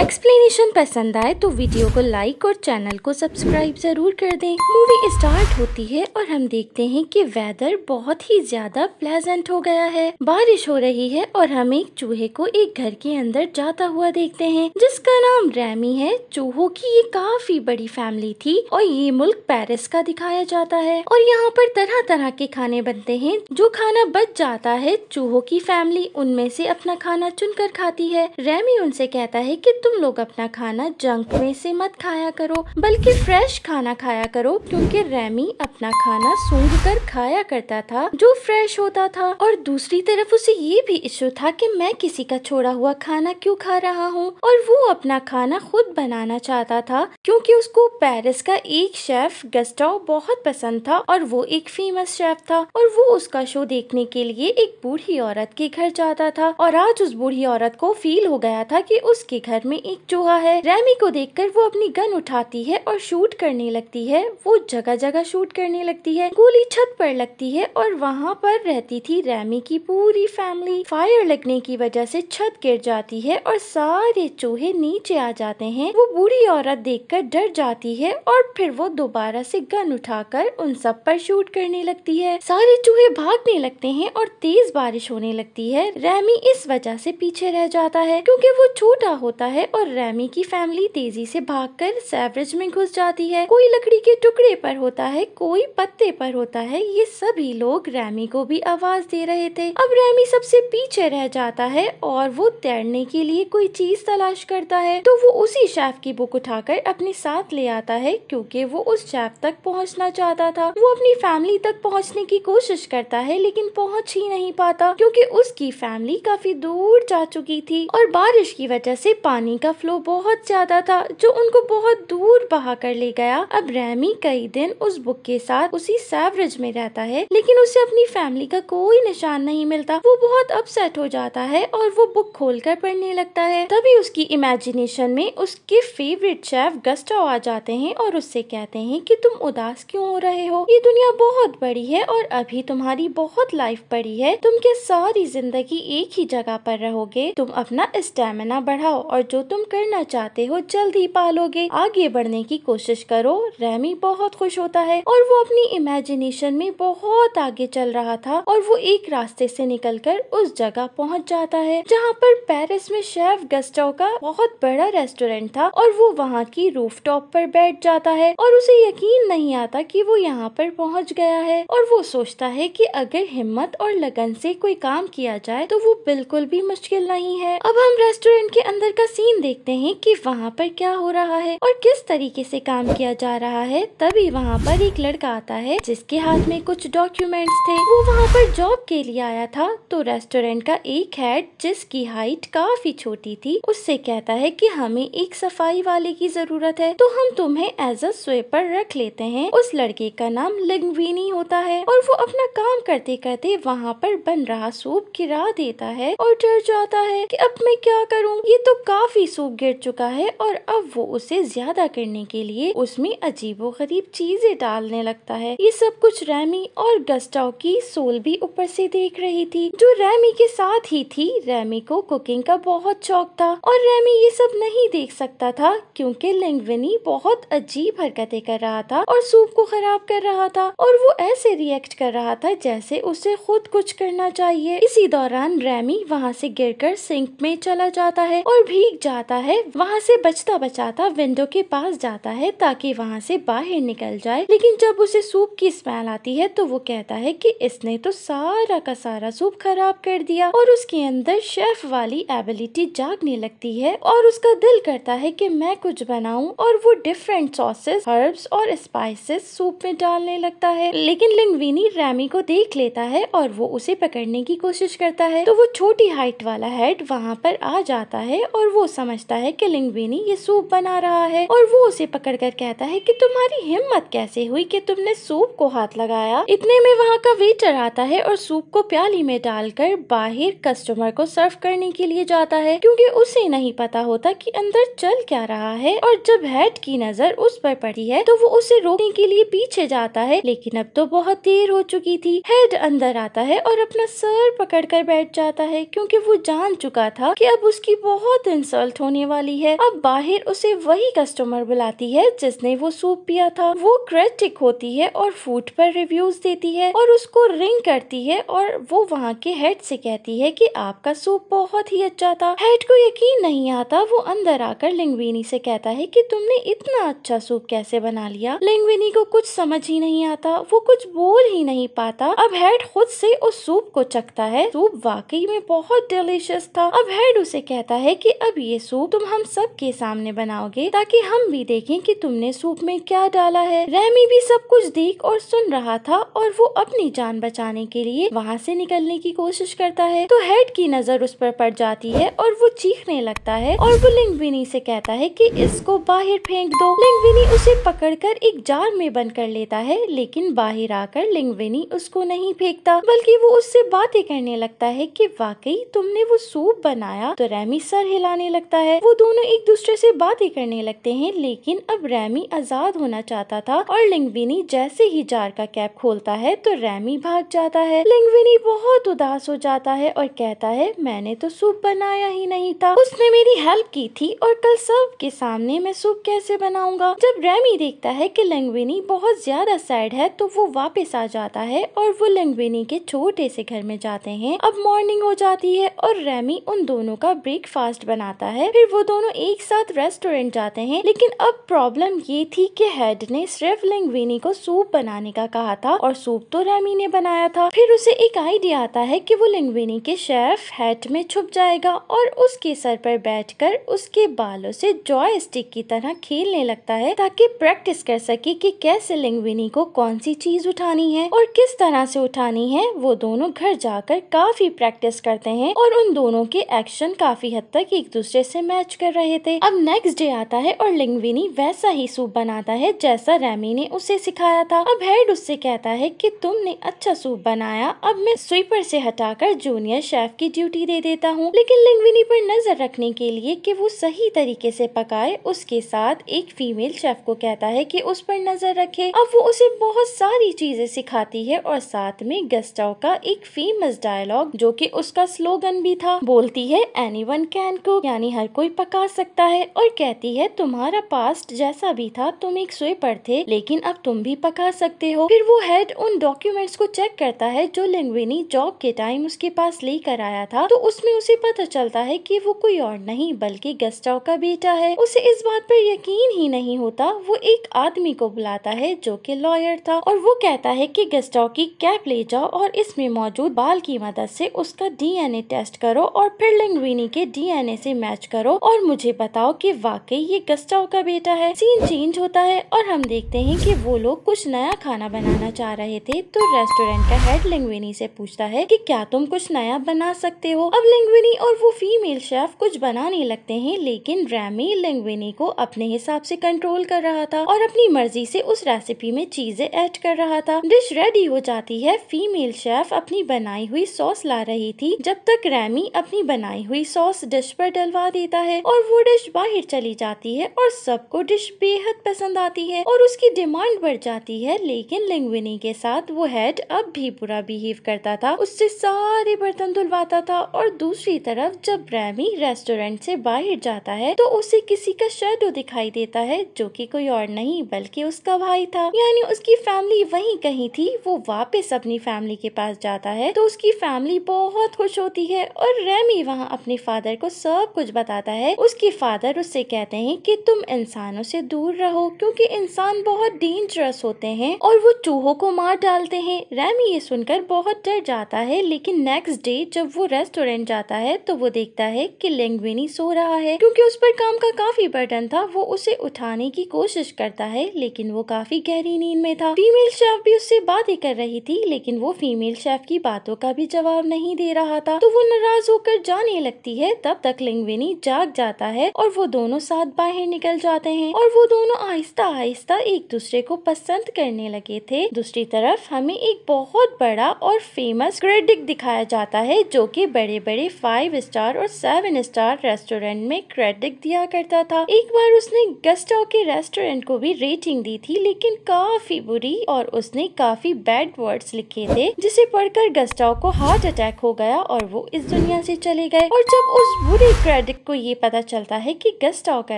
explanation पसंद आए तो वीडियो को लाइक और चैनल को सब्सक्राइब ज़रूर कर दें मूवी स्टार्ट होती है और हम देखते हैं कि वेदर बहुत ही ज़्यादा प्लेजेंट हो गया है बारिश हो रही है और हम एक चूहे को एक घर के अंदर जाता हुआ देखते हैं जिसका नाम रैमी है चूहों की ये काफी बड़ी फैमिली थी और ये मुल्क पेरिस का दिखाया जाता है और यहाँ पर तरह तरह के खाने बनते हैं जो खाना बच जाता है चूहो की फैमिली उनमें से अपना खाना चुनकर खाती है रैमी उनसे कहता है कि तुम तुम लोग अपना खाना जंक में से मत खाया करो बल्कि फ्रेश खाना खाया करो क्योंकि रैमी अपना खाना सूंघ कर खाया करता था जो फ्रेश होता था और दूसरी तरफ उसे ये भी इशू था कि मैं किसी का छोड़ा हुआ खाना क्यों खा रहा हूँ और वो अपना खाना खुद बनाना चाहता था क्योंकि उसको पेरिस का एक शेफ गेस्टाओ बहुत पसंद था और वो एक फेमस शेफ था और वो उसका शो देखने के लिए एक बूढ़ी औरत के घर जाता था और आज उस बूढ़ी औरत को फील हो गया था कि उसके घर में एक चूहा है रैमी को देखकर वो अपनी गन उठाती है और शूट करने लगती है वो जगह जगह शूट करने लगती है गोली छत पर लगती है और वहाँ पर रहती थी रैमी की पूरी फैमिली फायर लगने की वजह से छत गिर जाती है और सारे चूहे नीचे आ जाते हैं वो बुरी औरत देखकर डर जाती है और फिर वो दोबारा से गन उठाकर उन सब पर शूट करने लगती है सारे चूहे भागने लगते हैं और तेज बारिश होने लगती है रैमी इस वजह से पीछे रह जाता है क्योंकि वो छोटा होता है और रैमी की फैमिली तेजी से भागकर कर में घुस जाती है कोई लकड़ी के टुकड़े पर होता है कोई पत्ते पर होता है ये सभी लोग रैमी को भी आवाज दे रहे थे अब रैमी सबसे पीछे रह जाता है और वो तैरने के लिए कोई चीज तलाश करता है तो वो उसी शेफ की बुक उठाकर अपने साथ ले आता है क्योंकि वो उस शेफ तक पहुंचना चाहता था वो अपनी फैमिली तक पहुंचने की कोशिश करता है लेकिन पहुंच ही नहीं पाता क्योंकि उसकी फैमिली काफी दूर जा चुकी थी और बारिश की वजह से पानी का फ्लो बहुत ज्यादा था जो उनको बहुत दूर बहा कर ले गया अब रैमी कई दिन उस बुक के साथ उसी सैवरेज में रहता है लेकिन उसे अपनी फैमिली का कोई निशान नहीं मिलता वो बहुत अपसेट हो जाता है और वो बुक खोलकर पढ़ने लगता है तभी उसकी इमेजिनेशन में उसके फेवरेट शेफ गस्टो आ जाते हैं और उससे कहते हैं कि तुम उदास क्यों हो रहे हो ये दुनिया बहुत बड़ी है और अभी तुम्हारी बहुत लाइफ पड़ी है तुम के सारी जिंदगी एक ही जगह पर रहोगे तुम अपना स्टेमिना बढ़ाओ और जो जो तुम करना चाहते हो जल्द ही पालोगे आगे बढ़ने की कोशिश करो रैमी बहुत खुश होता है और वो अपनी इमेजिनेशन में बहुत आगे चल रहा था और वो एक रास्ते से निकलकर उस जगह पहुंच जाता है जहाँ पर पेरिस में शेफ गस्टो का बहुत बड़ा रेस्टोरेंट था और वो वहाँ की रूफ टॉप पर बैठ जाता है और उसे यकीन नहीं आता कि वो यहाँ पर पहुँच गया है और वो सोचता है कि अगर हिम्मत और लगन से कोई काम किया जाए तो वो बिल्कुल भी मुश्किल नहीं है अब हम रेस्टोरेंट के अंदर का सीन सीन देखते हैं कि वहाँ पर क्या हो रहा है और किस तरीके से काम किया जा रहा है तभी वहाँ पर एक लड़का आता है जिसके हाथ में कुछ डॉक्यूमेंट्स थे वो वहाँ पर जॉब के लिए आया था तो रेस्टोरेंट का एक हेड जिसकी हाइट काफी छोटी थी उससे कहता है की हमें एक सफाई वाले की जरूरत है तो हम तुम्हें एज अ स्वेपर रख लेते हैं उस लड़के का नाम लिंगविनी होता है और वो अपना काम करते करते वहाँ पर बन रहा सूप गिरा देता है और डर जाता है कि अब मैं क्या करूँ ये तो काफी काफी सूख गिर चुका है और अब वो उसे ज्यादा करने के लिए उसमें अजीबो गरीब चीजें डालने लगता है ये सब कुछ रैमी और गस्टाव की सोल भी ऊपर से देख रही थी जो रैमी के साथ ही थी रैमी को कुकिंग का बहुत शौक था और रैमी ये सब नहीं देख सकता था क्योंकि लिंगविनी बहुत अजीब हरकतें कर रहा था और सूप को खराब कर रहा था और वो ऐसे रिएक्ट कर रहा था जैसे उसे खुद कुछ करना चाहिए इसी दौरान रैमी वहाँ से गिरकर सिंक में चला जाता है और भीग जाता है वहाँ से बचता बचाता विंडो के पास जाता है ताकि वहाँ से बाहर निकल जाए लेकिन जब उसे सूप की स्मेल आती है तो वो कहता है कि इसने तो सारा का सारा सूप खराब कर दिया और उसके अंदर शेफ वाली एबिलिटी जागने लगती है और उसका दिल करता है की मैं कुछ बनाऊं और वो डिफरेंट सॉसेस हर्ब्स और स्पाइसेस सूप में डालने लगता है लेकिन लिंगविनी रैमी को देख लेता है और वो उसे पकड़ने की कोशिश करता है तो वो छोटी हाइट वाला हेड वहाँ पर आ जाता है और वो समझता है कि लिंगविनी ये सूप बना रहा है और वो उसे पकड़ कर कहता है कि तुम्हारी हिम्मत कैसे हुई कि तुमने सूप को हाथ लगाया इतने में वहाँ का वेटर आता है और सूप को प्याली में डालकर बाहर कस्टमर को सर्व करने के लिए जाता है क्योंकि उसे नहीं पता होता कि अंदर चल क्या रहा है और जब हेड की नजर उस पर पड़ी है तो वो उसे रोकने के लिए पीछे जाता है लेकिन अब तो बहुत देर हो चुकी थी हेड अंदर आता है और अपना सर पकड़ कर बैठ जाता है क्योंकि वो जान चुका था की अब उसकी बहुत इंसल्ट रिजल्ट होने वाली है अब बाहर उसे वही कस्टमर बुलाती है जिसने वो सूप पिया था वो क्रेटिक होती है और फूड पर रिव्यूज देती है और उसको रिंग करती है और वो वहाँ के हेड से कहती है कि आपका सूप बहुत ही अच्छा था हेड को यकीन नहीं आता वो अंदर आकर लिंगविनी से कहता है कि तुमने इतना अच्छा सूप कैसे बना लिया लिंगविनी को कुछ समझ ही नहीं आता वो कुछ बोल ही नहीं पाता अब हेड खुद से उस सूप को चखता है सूप वाकई में बहुत डिलीशियस था अब हेड उसे कहता है कि अब ये सूप तुम हम सब के सामने बनाओगे ताकि हम भी देखें कि तुमने सूप में क्या डाला है रेमी भी सब कुछ देख और सुन रहा था और वो अपनी जान बचाने के लिए वहाँ से निकलने की कोशिश करता है तो हेड की नजर उस पर पड़ जाती है और वो चीखने लगता है और वो लिंगविनी से कहता है कि इसको बाहर फेंक दो लिंगविनी उसे पकड़कर एक जार में बंद कर लेता है लेकिन बाहर आकर लिंगविनी उसको नहीं फेंकता बल्कि वो उससे बातें करने लगता है कि वाकई तुमने वो सूप बनाया तो रेमी सर हिलाने लगता लगता है वो दोनों एक दूसरे से बात ही करने लगते हैं लेकिन अब रैमी आजाद होना चाहता था और लिंगविनी जैसे ही जार का कैप खोलता है तो रैमी भाग जाता है लिंगविनी बहुत उदास हो जाता है और कहता है मैंने तो सूप बनाया ही नहीं था उसने मेरी हेल्प की थी और कल सब के सामने मैं सूप कैसे बनाऊंगा जब रैमी देखता है की लिंगविनी बहुत ज्यादा सैड है तो वो वापिस आ जाता है और वो लिंगविनी के छोटे से घर में जाते हैं अब मॉर्निंग हो जाती है और रैमी उन दोनों का ब्रेकफास्ट बनाता है है फिर वो दोनों एक साथ रेस्टोरेंट जाते हैं लेकिन अब प्रॉब्लम ये थी कि हेड ने सिर्फ लिंगविनी को सूप बनाने का कहा था और सूप तो रेमी ने बनाया था फिर उसे एक आइडिया आता है कि वो लिंगविनी के शेफ हेड में छुप जाएगा और उसके सर पर कर उसके बालों से जॉय स्टिक की तरह खेलने लगता है ताकि प्रैक्टिस कर सके की कैसे लिंगविनी को कौन सी चीज उठानी है और किस तरह से उठानी है वो दोनों घर जाकर काफी प्रैक्टिस करते हैं और उन दोनों के एक्शन काफी हद तक एक दूसरे दूसरे से मैच कर रहे थे अब नेक्स्ट डे आता है और लिंगविनी वैसा ही सूप बनाता है जैसा रैमी ने उसे सिखाया था अब हेड उससे कहता है कि तुमने अच्छा सूप बनाया अब मैं स्वीपर से हटाकर जूनियर शेफ की ड्यूटी दे देता हूँ लेकिन लिंगविनी पर नजर रखने के लिए कि वो सही तरीके से पकाए उसके साथ एक फीमेल शेफ को कहता है कि उस पर नजर रखे अब वो उसे बहुत सारी चीजें सिखाती है और साथ में गस्टाओ का एक फेमस डायलॉग जो की उसका स्लोगन भी था बोलती है एनी वन कैन कुक यानी पानी हर कोई पका सकता है और कहती है तुम्हारा पास्ट जैसा भी था तुम एक पर थे लेकिन अब तुम भी पका सकते हो फिर वो हेड उन डॉक्यूमेंट्स को चेक करता है जो लिंगविनी जॉब के टाइम उसके पास लेकर आया था तो उसमें उसे पता चलता है कि वो कोई और नहीं बल्कि गस्टाव का बेटा है उसे इस बात पर यकीन ही नहीं होता वो एक आदमी को बुलाता है जो कि लॉयर था और वो कहता है कि गस्टाव की कैप ले जाओ और इसमें मौजूद बाल की मदद से उसका डीएनए टेस्ट करो और फिर लिंगविनी के डीएनए से मैच सर्च करो और मुझे बताओ कि वाकई ये गस्टाओ का बेटा है सीन चेंज होता है और हम देखते हैं कि वो लोग कुछ नया खाना बनाना चाह रहे थे तो रेस्टोरेंट का हेड लिंगविनी से पूछता है कि क्या तुम कुछ नया बना सकते हो अब लिंगविनी और वो फीमेल शेफ कुछ बनाने लगते है लेकिन रैमी लिंगविनी को अपने हिसाब ऐसी कंट्रोल कर रहा था और अपनी मर्जी ऐसी उस रेसिपी में चीजें ऐड कर रहा था डिश रेडी हो जाती है फीमेल शेफ अपनी बनाई हुई सॉस ला रही थी जब तक रैमी अपनी बनाई हुई सॉस डिश पर डलवा खिला देता है और वो डिश बाहर चली जाती है और सबको डिश बेहद पसंद आती है और उसकी डिमांड बढ़ जाती है लेकिन लिंगविनी के साथ वो हेड अब भी बुरा बिहेव करता था उससे सारे बर्तन धुलवाता था और दूसरी तरफ जब रैमी रेस्टोरेंट से बाहर जाता है तो उसे किसी का शेडो दिखाई देता है जो कि कोई और नहीं बल्कि उसका भाई था यानी उसकी फैमिली वहीं कहीं थी वो वापस अपनी फैमिली के पास जाता है तो उसकी फैमिली बहुत खुश होती है और रेमी वहाँ अपने फादर को सब कुछ बताता है उसके फादर उससे कहते हैं कि तुम इंसानों से दूर रहो क्योंकि इंसान बहुत डेंजरस होते हैं और वो चूहों को मार डालते हैं रैमी ये सुनकर बहुत डर जाता है लेकिन नेक्स्ट डे जब वो रेस्टोरेंट जाता है तो वो देखता है की लेंगविनी सो रहा है क्यूँकी उस पर काम का काफी बर्डन था वो उसे उठाने की कोशिश करता है लेकिन वो काफी गहरी नींद में था फीमेल शेफ भी उससे बातें कर रही थी लेकिन वो फीमेल शेफ की बातों का भी जवाब नहीं दे रहा था तो वो नाराज होकर जाने लगती है तब तक लेंगविनी पानी जाग जाता है और वो दोनों साथ बाहर निकल जाते हैं और वो दोनों आहिस्ता आहिस्ता एक दूसरे को पसंद करने लगे थे दूसरी तरफ हमें एक बहुत बड़ा और फेमस क्रेडिक दिखाया जाता है जो कि बड़े बड़े फाइव स्टार और सेवन स्टार रेस्टोरेंट में क्रेडिक दिया करता था एक बार उसने गस्टो के रेस्टोरेंट को भी रेटिंग दी थी लेकिन काफी बुरी और उसने काफी बैड वर्ड्स लिखे थे जिसे पढ़कर गस्टाव को हार्ट अटैक हो गया और वो इस दुनिया से चले गए और जब उस बुरे क्रेडिक को ये पता चलता है कि गेस्ट हाउ का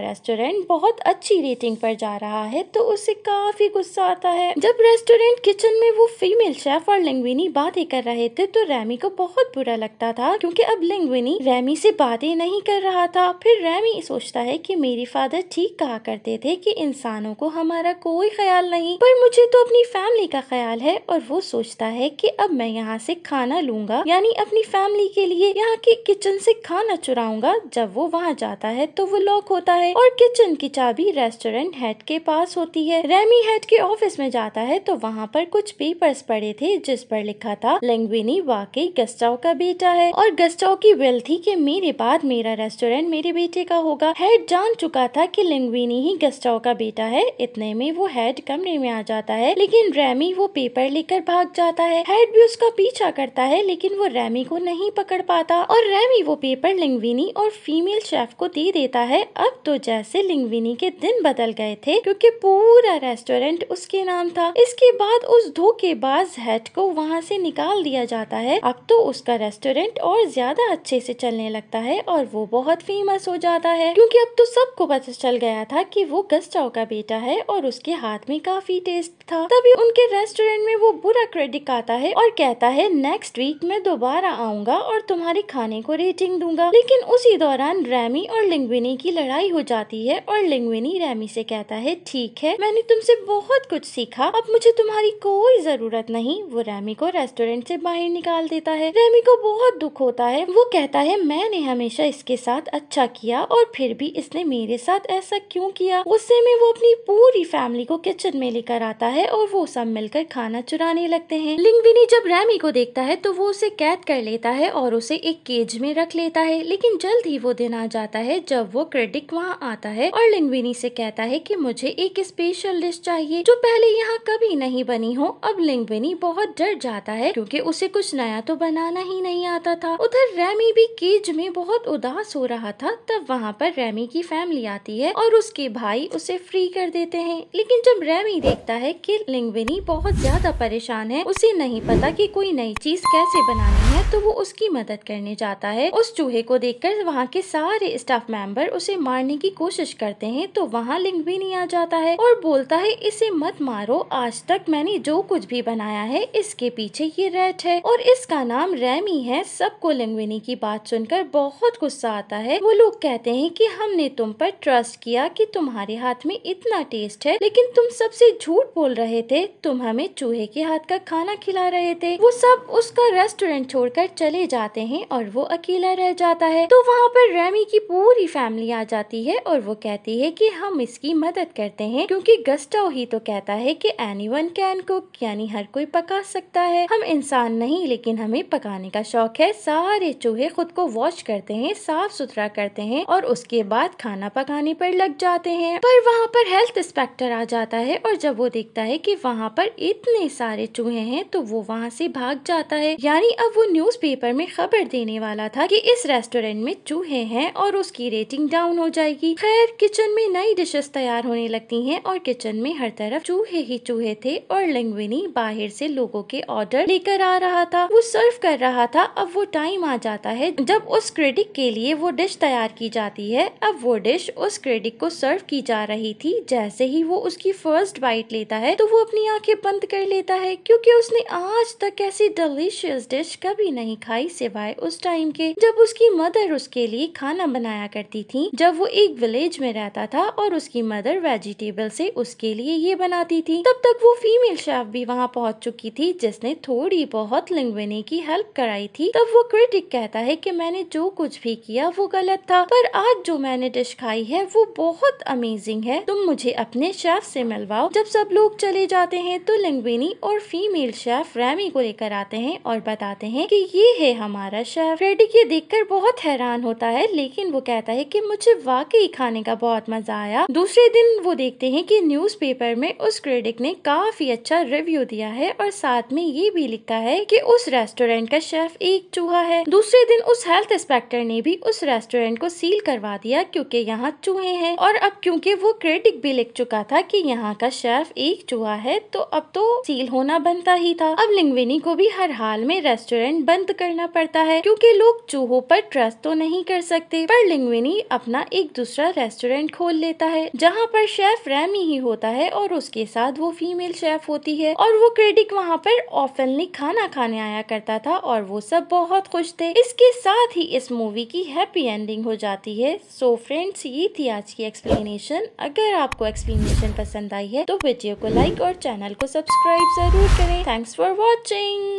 रेस्टोरेंट बहुत अच्छी रेटिंग पर जा रहा है तो उसे काफी गुस्सा आता है जब रेस्टोरेंट किचन में वो फीमेल शेफ और लिंगविनी बातें कर रहे थे तो रेमी को बहुत बुरा लगता था क्योंकि अब लिंगविनी रेमी से बातें नहीं कर रहा था फिर रेमी सोचता है कि मेरे फादर ठीक कहा करते थे कि इंसानों को हमारा कोई ख्याल नहीं पर मुझे तो अपनी फैमिली का ख्याल है और वो सोचता है कि अब मैं यहाँ से खाना लूंगा यानी अपनी फैमिली के लिए यहाँ के किचन से खाना चुराऊंगा जब जब वो वहाँ जाता है तो वो लॉक होता है और किचन की चाबी रेस्टोरेंट हेड के पास होती है रेमी हेड के ऑफिस में जाता है तो वहाँ पर कुछ पेपर्स पड़े थे जिस पर लिखा था लेंगविनी वाकई गस्टाओ का बेटा है और गस्टाओ की विल थी कि मेरे बाद मेरा रेस्टोरेंट मेरे बेटे का होगा हेड जान चुका था कि लेंगविनी ही गस्टाओ का बेटा है इतने में वो हेड कमरे में आ जाता है लेकिन रेमी वो पेपर लेकर भाग जाता है हेड भी उसका पीछा करता है लेकिन वो रेमी को नहीं पकड़ पाता और रेमी वो पेपर लिंगविनी और फीमेल शेफ को दे देता है अब तो जैसे लिंगविनी के दिन बदल गए थे क्योंकि पूरा रेस्टोरेंट उसके नाम था इसके बाद उस धोखेबाज हेट को वहाँ से निकाल दिया जाता है अब तो उसका रेस्टोरेंट और ज्यादा अच्छे से चलने लगता है और वो बहुत फेमस हो जाता है क्योंकि अब तो सबको पता चल गया था कि वो गस्टाओ का बेटा है और उसके हाथ में काफी टेस्ट था तभी उनके रेस्टोरेंट में वो बुरा क्रेडिट आता है और कहता है नेक्स्ट वीक में दोबारा आऊंगा और तुम्हारे खाने को रेटिंग दूंगा लेकिन उसी दौरान दौरान रैमी और लिंग्विनी की लड़ाई हो जाती है और लिंग्विनी रैमी से कहता है ठीक है मैंने तुमसे बहुत कुछ सीखा अब मुझे तुम्हारी कोई जरूरत नहीं वो रैमी को रेस्टोरेंट से बाहर निकाल देता है रैमी को बहुत दुख होता है वो कहता है मैंने हमेशा इसके साथ अच्छा किया और फिर भी इसने मेरे साथ ऐसा क्यों किया गुस्से में वो अपनी पूरी फैमिली को किचन में लेकर आता है और वो सब मिलकर खाना चुराने लगते हैं लिंगविनी जब रैमी को देखता है तो वो उसे कैद कर लेता है और उसे एक केज में रख लेता है लेकिन जल्द ही वो वो दिन आ जाता है जब वो क्रेडिक वहाँ आता है और लिंगविनी से कहता है कि मुझे एक स्पेशल डिश चाहिए जो पहले यहाँ कभी नहीं बनी हो अब लिंगविनी बहुत डर जाता है क्योंकि उसे कुछ नया तो बनाना ही नहीं आता था उधर रैमी भी केज में बहुत उदास हो रहा था तब वहाँ पर रैमी की फैमिली आती है और उसके भाई उसे फ्री कर देते हैं लेकिन जब रैमी देखता है की लिंगविनी बहुत ज्यादा परेशान है उसे नहीं पता की कोई नई चीज कैसे बनानी है तो वो उसकी मदद करने जाता है उस चूहे को देखकर वहाँ के के सारे स्टाफ मेंबर उसे मारने की कोशिश करते हैं तो वहाँ लिंगविनी आ जाता है और बोलता है इसे मत मारो आज तक मैंने जो कुछ भी बनाया है इसके पीछे ये रेट है और इसका नाम रैमी है सबको लिंगविनी की बात सुनकर बहुत गुस्सा आता है वो लोग कहते हैं कि हमने तुम पर ट्रस्ट किया कि तुम्हारे हाथ में इतना टेस्ट है लेकिन तुम सबसे झूठ बोल रहे थे तुम हमें चूहे के हाथ का खाना खिला रहे थे वो सब उसका रेस्टोरेंट छोड़कर चले जाते हैं और वो अकेला रह जाता है तो वहाँ पर रेमी की पूरी फैमिली आ जाती है और वो कहती है कि हम इसकी मदद करते हैं क्योंकि गस्टो ही तो कहता है कि एनी वन कैन कुक यानी हर कोई पका सकता है हम इंसान नहीं लेकिन हमें पकाने का शौक है सारे चूहे खुद को वॉश करते हैं साफ सुथरा करते हैं और उसके बाद खाना पकाने पर लग जाते हैं पर वहाँ पर हेल्थ इंस्पेक्टर आ जाता है और जब वो देखता है की वहाँ पर इतने सारे चूहे है तो वो वहाँ से भाग जाता है यानी अब वो न्यूज में खबर देने वाला था की इस रेस्टोरेंट में चूहे में है और उसकी रेटिंग डाउन हो जाएगी खैर किचन में नई डिशेस तैयार होने लगती हैं और किचन में हर तरफ चूहे ही चूहे थे और लंगविनी बाहर से लोगों के ऑर्डर लेकर आ रहा था वो सर्व कर रहा था अब वो टाइम आ जाता है जब उस क्रेडिक के लिए वो डिश तैयार की जाती है अब वो डिश उस क्रेडिक को सर्व की जा रही थी जैसे ही वो उसकी फर्स्ट बाइट लेता है तो वो अपनी आंखें बंद कर लेता है क्योंकि उसने आज तक ऐसी डिलीशियस डिश कभी नहीं खाई सिवाय उस टाइम के जब उसकी मदर उसके लिए खाना बनाया करती थी जब वो एक विलेज में रहता था और उसकी मदर वेजिटेबल से उसके लिए ये बनाती थी तब तक वो फीमेल शेफ भी वहाँ पहुँच चुकी थी जिसने थोड़ी बहुत लिंगविनी की हेल्प कराई थी तब वो क्रिटिक कहता है की मैंने जो कुछ भी किया वो गलत था पर आज जो मैंने डिश खाई है वो बहुत अमेजिंग है तुम मुझे अपने शेफ से मिलवाओ जब सब लोग चले जाते हैं तो लिंगवेनी और फीमेल शेफ रैमी को लेकर आते हैं और बताते हैं कि ये है हमारा शेफ रेडी ये देखकर बहुत हैरान होता है है लेकिन वो कहता है कि मुझे वाकई खाने का बहुत मजा आया दूसरे दिन वो देखते हैं कि न्यूज़पेपर में उस क्रेडिक ने काफी अच्छा रिव्यू दिया है और साथ में ये भी लिखता है कि उस रेस्टोरेंट का शेफ एक चूहा है दूसरे दिन उस हेल्थ इंस्पेक्टर ने भी उस रेस्टोरेंट को सील करवा दिया क्योंकि यहाँ चूहे हैं और अब क्योंकि वो क्रेडिक भी लिख चुका था कि यहाँ का शेफ एक चूहा है तो अब तो सील होना बनता ही था अब लिंगविनी को भी हर हाल में रेस्टोरेंट बंद करना पड़ता है क्योंकि लोग चूहों पर ट्रस्ट तो नहीं कर कर सकते पर लिंग्विनी अपना एक दूसरा रेस्टोरेंट खोल लेता है जहाँ पर शेफ रैमी ही होता है और उसके साथ वो फीमेल शेफ होती है और वो क्रेडिक वहाँ पर ऑफनली खाना खाने आया करता था और वो सब बहुत खुश थे इसके साथ ही इस मूवी की हैप्पी एंडिंग हो जाती है सो so फ्रेंड्स ये थी आज की एक्सप्लेनेशन अगर आपको एक्सप्लेनेशन पसंद आई है तो वीडियो को लाइक और चैनल को सब्सक्राइब जरूर करें थैंक्स फॉर वॉचिंग